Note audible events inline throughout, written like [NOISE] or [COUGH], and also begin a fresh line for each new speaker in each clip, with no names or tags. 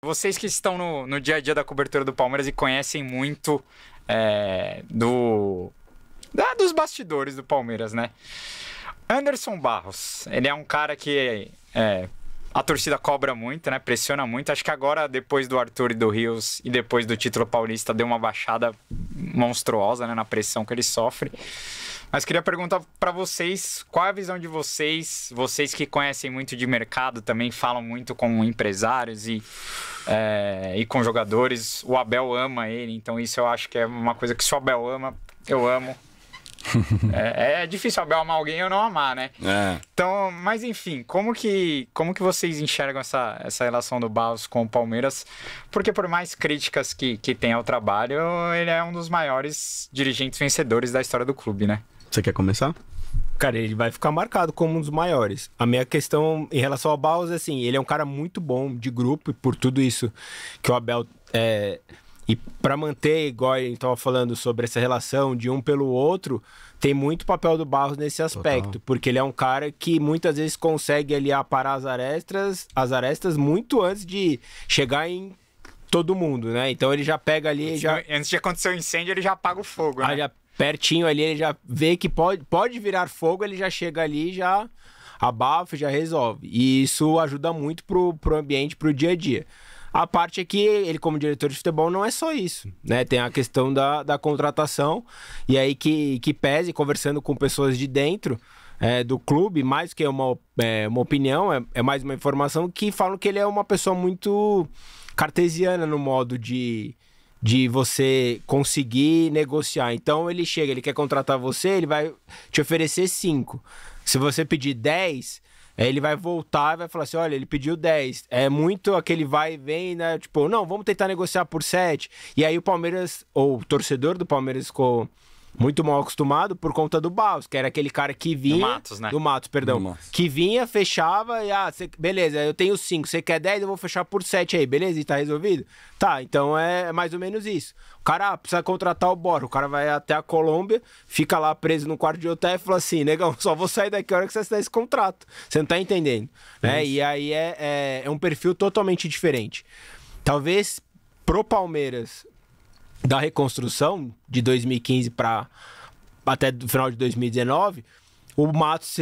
Vocês que estão no, no dia a dia da cobertura do Palmeiras e conhecem muito é, do da, dos bastidores do Palmeiras, né? Anderson Barros, ele é um cara que é, a torcida cobra muito, né? Pressiona muito. Acho que agora, depois do Arthur e do Rios e depois do título paulista, deu uma baixada monstruosa né? na pressão que ele sofre. Mas queria perguntar para vocês, qual é a visão de vocês, vocês que conhecem muito de mercado, também falam muito com empresários e, é, e com jogadores. O Abel ama ele, então isso eu acho que é uma coisa que se o Abel ama, eu amo. [LAUGHS] é, é, difícil Abel amar alguém ou não amar, né? É. Então, mas enfim, como que, como que vocês enxergam essa, essa relação do Barros com o Palmeiras? Porque por mais críticas que, que tem ao trabalho, ele é um dos maiores
dirigentes vencedores da história do clube, né? Você quer começar? Cara, ele vai ficar marcado como um dos maiores. A minha questão em relação ao Baus, é assim, ele é um cara muito bom de grupo e por tudo isso que o Abel é, e para manter, igual a gente estava falando sobre essa relação de um pelo outro, tem muito papel do Barros nesse aspecto, Total. porque ele é um cara que muitas vezes consegue ali aparar as arestas, as arestas muito antes de chegar em todo mundo, né? Então ele já pega ali, antes, já antes de acontecer o um incêndio ele já apaga o fogo, ah, né? Ah, já pertinho ali, ele já vê que pode, pode virar fogo, ele já chega ali já abafa, já resolve. E isso ajuda muito pro, pro ambiente, pro dia a dia. A parte é que ele, como diretor de futebol, não é só isso, né? Tem a questão da, da contratação, e aí que, que pese, conversando com pessoas de dentro é, do clube, mais que uma, é, uma opinião, é, é mais uma informação, que falam que ele é uma pessoa muito cartesiana no modo de, de você conseguir negociar. Então ele chega, ele quer contratar você, ele vai te oferecer 5. Se você pedir 10, é, ele vai voltar e vai falar assim: olha, ele pediu 10. É muito aquele vai e vem, né? Tipo, não, vamos tentar negociar por 7. E aí o Palmeiras, ou o torcedor do Palmeiras ficou muito mal acostumado por conta do Baus, que era aquele cara que vinha. Do Matos, né? Do Matos, perdão. Do Matos. Que vinha, fechava e, ah, cê, beleza, eu tenho cinco você quer 10, eu vou fechar por 7 aí, beleza? E tá resolvido? Tá, então é mais ou menos isso. O cara ah, precisa contratar o Borro o cara vai até a Colômbia, fica lá preso no quarto de hotel e fala assim: negão, [LAUGHS] só vou sair daqui a hora que você assinar esse contrato. Você não tá entendendo. né? É e aí é, é, é um perfil totalmente diferente. Talvez pro Palmeiras, da reconstrução de 2015 para até o final de 2019, o Matos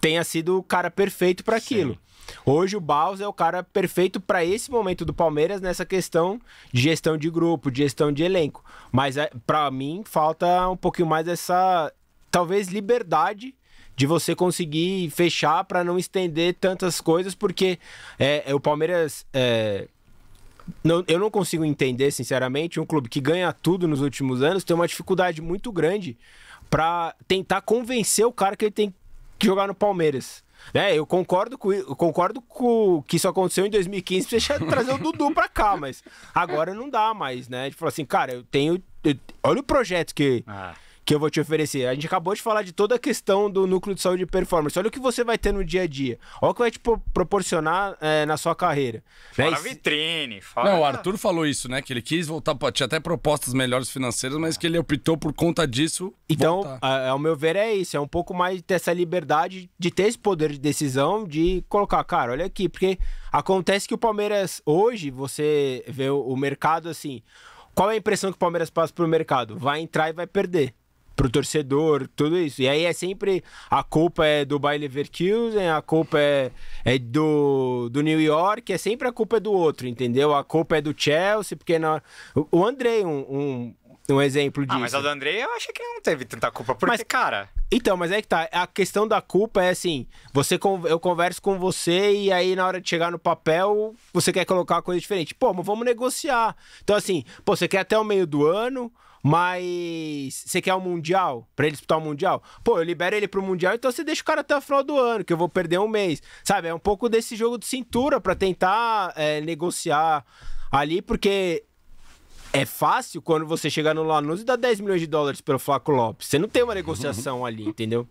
tenha sido o cara perfeito para aquilo. Hoje o Baus é o cara perfeito para esse momento do Palmeiras nessa questão de gestão de grupo, de gestão de elenco. Mas é, para mim falta um pouquinho mais essa talvez liberdade de você conseguir fechar para não estender tantas coisas, porque é, é o Palmeiras é, não, eu não consigo entender, sinceramente, um clube que ganha tudo nos últimos anos tem uma dificuldade muito grande para tentar convencer o cara que ele tem que jogar no Palmeiras. É, eu concordo com eu concordo com que isso aconteceu em 2015 você tinha trazer o Dudu pra cá, mas agora não dá mais, né? Ele falou assim, cara, eu tenho. Eu, olha o projeto que. Ah que eu vou te oferecer. A gente acabou de falar de toda a questão do núcleo de saúde e performance. Olha o que você vai ter no dia a dia. Olha o que vai te proporcionar é, na sua carreira. Fora
vitrine.
Fora... Não, o Arthur falou isso, né? Que ele quis voltar, pra... tinha até propostas melhores financeiras, mas é. que ele optou
por conta disso. Então, ao meu ver, é isso. É um pouco mais dessa liberdade de ter esse poder de decisão, de colocar, cara, olha aqui. Porque acontece que o Palmeiras, hoje, você vê o mercado assim. Qual é a impressão que o Palmeiras passa pro mercado? Vai entrar e vai perder pro torcedor, tudo isso. E aí é sempre a culpa é do Bayer Leverkusen, a culpa é, é do, do New York, é sempre a culpa é do outro, entendeu? A culpa é do Chelsea, porque na, o Andrei, um, um, um exemplo disso. Ah, mas o do
Andrei eu acho que ele
não teve tanta culpa, porque, mas, cara... Então, mas é que tá, a questão da culpa é assim, você eu converso com você e aí na hora de chegar no papel, você quer colocar uma coisa diferente. Pô, mas vamos negociar. Então assim, pô, você quer até o meio do ano mas você quer o um Mundial? Pra ele disputar o um Mundial? Pô, eu libero ele pro Mundial, então você deixa o cara até o final do ano, que eu vou perder um mês. Sabe? É um pouco desse jogo de cintura para tentar é, negociar ali, porque é fácil quando você chegar no Lanús e dá 10 milhões de dólares pelo Flaco Lopes. Você não tem uma uhum. negociação ali, entendeu?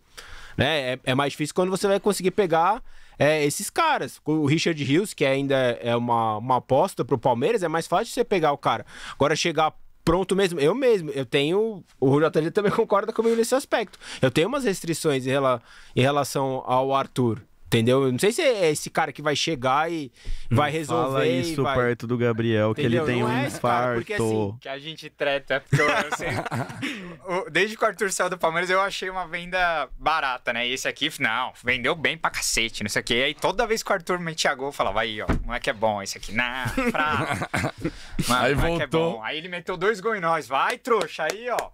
Né? É, é mais difícil quando você vai conseguir pegar é, esses caras. O Richard Hughes, que ainda é uma, uma aposta pro Palmeiras, é mais fácil você pegar o cara. Agora chegar pronto mesmo. Eu mesmo, eu tenho. O JD também [LAUGHS] concorda comigo nesse aspecto. Eu tenho umas restrições em, rela, em relação ao Arthur. Entendeu? Eu não sei se é esse cara que vai chegar e não vai resolver. Fala isso vai... perto do Gabriel, que ele tem não um é infarto. Cara, porque, assim,
que a gente treta. É porque eu, eu [LAUGHS] Desde que o Arthur saiu do Palmeiras, eu achei uma venda barata, né? E esse aqui, não, vendeu bem pra cacete, não sei o quê. E aí toda vez que o Arthur metia gol, eu falava, aí, ó, não é que é bom esse aqui. Não, pra... [LAUGHS] Mano, aí é voltou. É é aí ele meteu dois gols em nós. Vai, trouxa, aí, ó.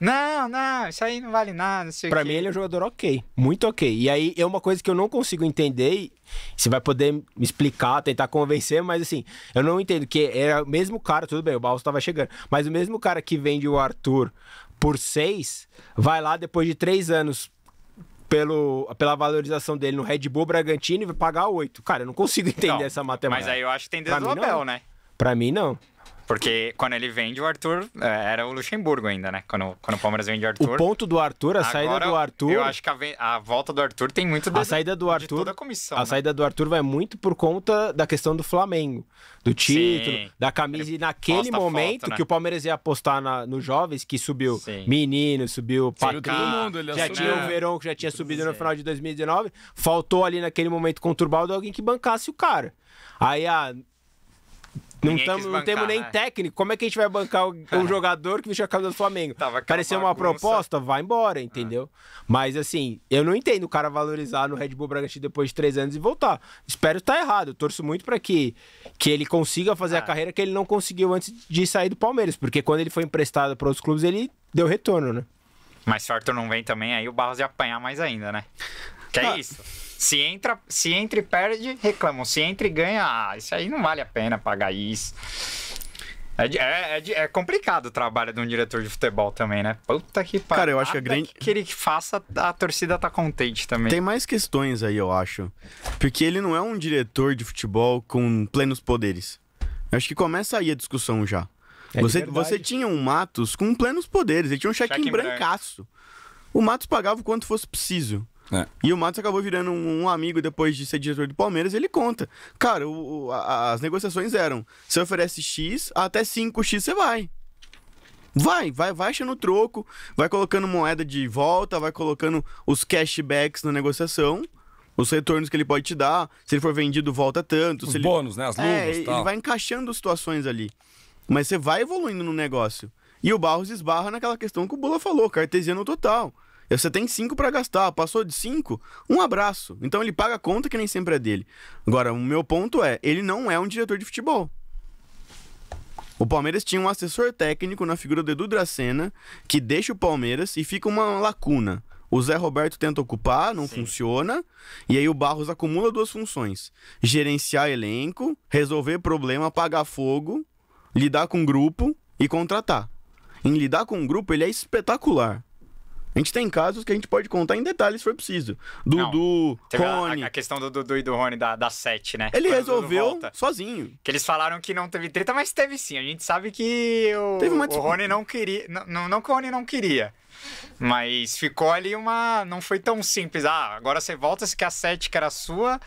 Não, não, isso aí não vale nada. Para mim, ele é um jogador ok, muito ok. E aí é uma coisa que eu não consigo entender. Você vai poder me explicar, tentar convencer, mas assim, eu não entendo. Que era é o mesmo cara, tudo bem, o Barros estava chegando, mas o mesmo cara que vende o Arthur por seis, vai lá depois de três anos pelo, pela valorização dele no Red Bull Bragantino e vai pagar oito. Cara, eu não consigo [LAUGHS] entender não, essa matemática. Mas aí eu acho que tem desdobel, né? Pra mim, não.
Porque quando ele vende, o Arthur é, era o Luxemburgo ainda, né? Quando, quando o Palmeiras vende o Arthur. O ponto
do Arthur, a Agora, saída do Arthur. Eu acho que
a, a volta do Arthur tem muito da, a saída
do Arthur, de toda a comissão. A né? saída do Arthur vai muito por conta da questão do Flamengo, do título, Sim. da camisa. Ele e naquele momento foto, né? que o Palmeiras ia apostar na, nos jovens, que subiu Sim. menino, subiu Patrick. Já tinha né? o Verão, que já tinha subido no final de 2019. Faltou ali naquele momento conturbado alguém que bancasse o cara. Aí, ah, não, tamo, bancar, não temos nem né? técnico. Como é que a gente vai bancar o, um [LAUGHS] jogador que vestiu a camisa do Flamengo? Pareceu uma proposta, vai embora, entendeu? Ah. Mas assim, eu não entendo o cara valorizar no Red Bull Bragantino depois de três anos e voltar. Espero estar errado. Eu torço muito para que, que ele consiga fazer ah. a carreira que ele não conseguiu antes de sair do Palmeiras. Porque quando ele foi emprestado para outros clubes, ele deu retorno, né?
Mas se o Arthur não vem também, aí o Barros ia apanhar mais ainda, né? Que é ah. isso. Se entra, se entra e perde, reclamam. Se entra e ganha, ah, isso aí não vale a pena pagar isso. É, é, é, é, complicado o trabalho de um diretor de futebol também, né? Puta que pariu. Cara, eu acho que a grande. Que ele faça, a torcida tá contente também. Tem mais questões
aí, eu acho. Porque ele não é um diretor de futebol com plenos poderes. Eu acho que começa aí a discussão já. É você, você tinha um Matos com plenos poderes, ele tinha um cheque, cheque em brancaço. Branco. O Matos pagava o quanto fosse preciso. É. E o Matos acabou virando um, um, amigo depois de ser diretor do Palmeiras. Ele conta. Cara, o, a, as negociações eram: você oferece X, até 5X você vai. Vai, vai, vai achando troco, vai colocando moeda de volta, vai colocando os cashbacks na negociação, os retornos que ele pode te dar. Se ele for vendido, volta tanto. Os bônus, ele... né? As é, luvas. É, ele vai encaixando situações ali. Mas você vai evoluindo no negócio. E o Barros esbarra naquela questão que o Bula falou, cartesiano total. Você tem cinco para gastar, passou de cinco, um abraço. Então ele paga a conta que nem sempre é dele. Agora, o meu ponto é, ele não é um diretor de futebol. O Palmeiras tinha um assessor técnico na figura do Edu Dracena, que deixa o Palmeiras e fica uma lacuna. O Zé Roberto tenta ocupar, não Sim. funciona. E aí o Barros acumula duas funções: gerenciar elenco, resolver problema, apagar fogo, lidar com grupo e contratar. Em lidar com grupo, ele é espetacular. A gente tem casos que a gente pode contar em detalhes se for preciso. Dudu, Rony.
A, a, questão do Dudu e do Rony da, da sete, né? Ele Quando resolveu sozinho. Que eles falaram que não teve treta, mas teve sim. A gente sabe que o, teve uma... o Rony não queria. Não, não, não que o Rony não queria. Mas ficou ali uma. Não foi tão simples. Ah, agora você volta, se que a 7 que era sua.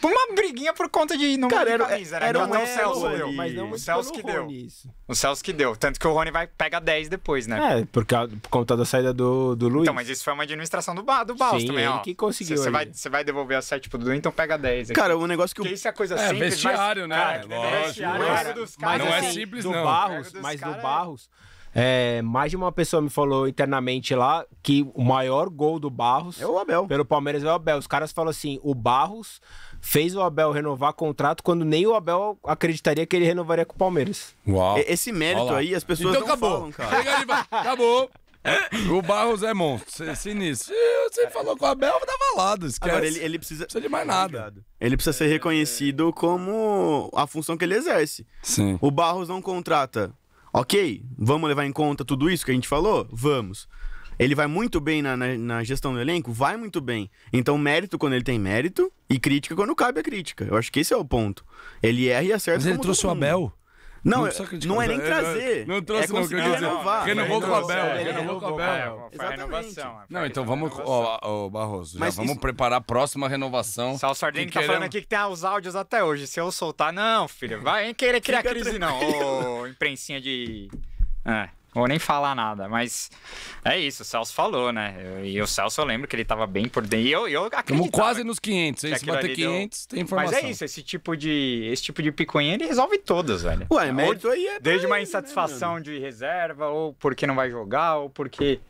Por uma briguinha por conta de não Cara, era, camisa, né? Era, era um é o Celso ali, deu. Mas não o Celso que deu. Isso. O Celso que deu. Tanto que o Rony vai pega 10 depois, né?
É, por, causa, por conta da saída do, do Luiz. Então, mas
isso foi uma administração do, do Baus Sim, também, ó. que conseguiu. Você vai, vai devolver a 7 pro Dudu, então pega 10. Aqui. Cara, o um negócio que. Porque isso
é coisa é, simples. Vestiário, mas, né? Cara, é, lógico. Vestiário, mas, mas, não é assim, simples, do não. Barros, mas do é- Barros. É, mais de uma pessoa me falou internamente lá que o maior gol do Barros é o Abel. pelo Palmeiras é o Abel. Os caras falam assim: o Barros fez o Abel renovar contrato quando nem o Abel acreditaria que ele renovaria com o Palmeiras. Uau. Esse mérito Olá. aí as pessoas então, não acabou. falam, cara. acabou. O Barros é monstro, sinistro. Você falou com o Abel, tá valado, esquece. Agora, ele, ele
precisa... Não precisa de mais nada. Ele precisa ser reconhecido como a função que ele exerce. Sim. O Barros não contrata Ok, vamos levar em conta tudo isso que a gente falou? Vamos. Ele vai muito bem na, na, na, gestão do elenco? Vai muito bem. Então, mérito quando ele tem mérito e crítica quando cabe a crítica. Eu acho que esse é o ponto. Ele erra e acerta. Mas ele trouxe o Abel. Não, não, não é nem trazer. Não, não trouxe, é não, quer dizer. Renovar. Renovou com o Abel. Renovou com
o Abel.
Foi a renovação. Não, então vamos, ó, Barroso, já vamos isso- preparar a próxima renovação. Só o Sardinha que tá falando aqui que tem os áudios até hoje. Se eu soltar, não, filho, vai em querer criar crise, não, ô imprensinha de. É vou nem falar nada, mas é isso, o Celso falou, né? e o Celso eu lembro que ele tava bem por dentro. E eu, eu acredito. quase nos 500, se bater 500, deu... tem informação. Mas é isso, esse tipo de, esse tipo de picuinha ele resolve todas, velho. Ué, mérito aí é. Desde uma né, insatisfação né, de reserva, ou porque não vai jogar, ou porque.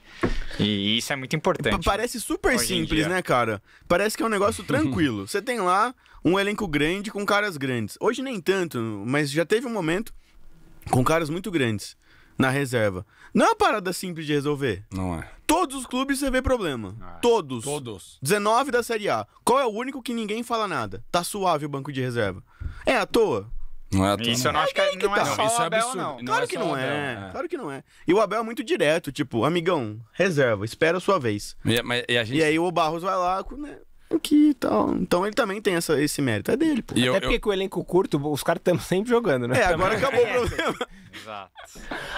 E isso é muito importante. Parece né, super simples, né, cara? Parece que é um negócio [LAUGHS]
tranquilo. Você tem lá um elenco grande com caras grandes. Hoje nem tanto, mas já teve um momento com caras muito grandes na reserva. Não é uma parada simples de resolver. Não é. Todos os clubes você vê problema. Ah, é. Todos. Todos. 19 da Série A. Qual é o único que ninguém fala nada? Tá suave o banco de reserva. É à toa. Não é à toa. Isso eu não acho é que, é- que não é, tá. Isso Abel, absurdo. Não. Claro que não é. é. Claro que não é. E o Abel é muito direto, tipo, amigão, reserva, espera a sua vez. E, mas, e, a gente... e aí o Barros vai lá, né? aqui e tal. Então ele também tem essa, esse mérito. É dele, pô. E Até eu, porque eu... com o elenco curto, os caras estão sempre jogando, né? É, agora acabou o é. problema. Exato.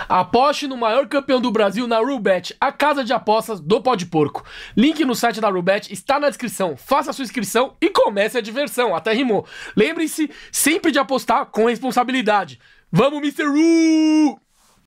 Aposte no maior campeão do Brasil na Rubet, a casa de apostas do pó de porco. Link no site da Rubet está na descrição. Faça a sua inscrição e comece a diversão. Até rimou. Lembre-se sempre de apostar com responsabilidade. Vamos, Mr. Ru!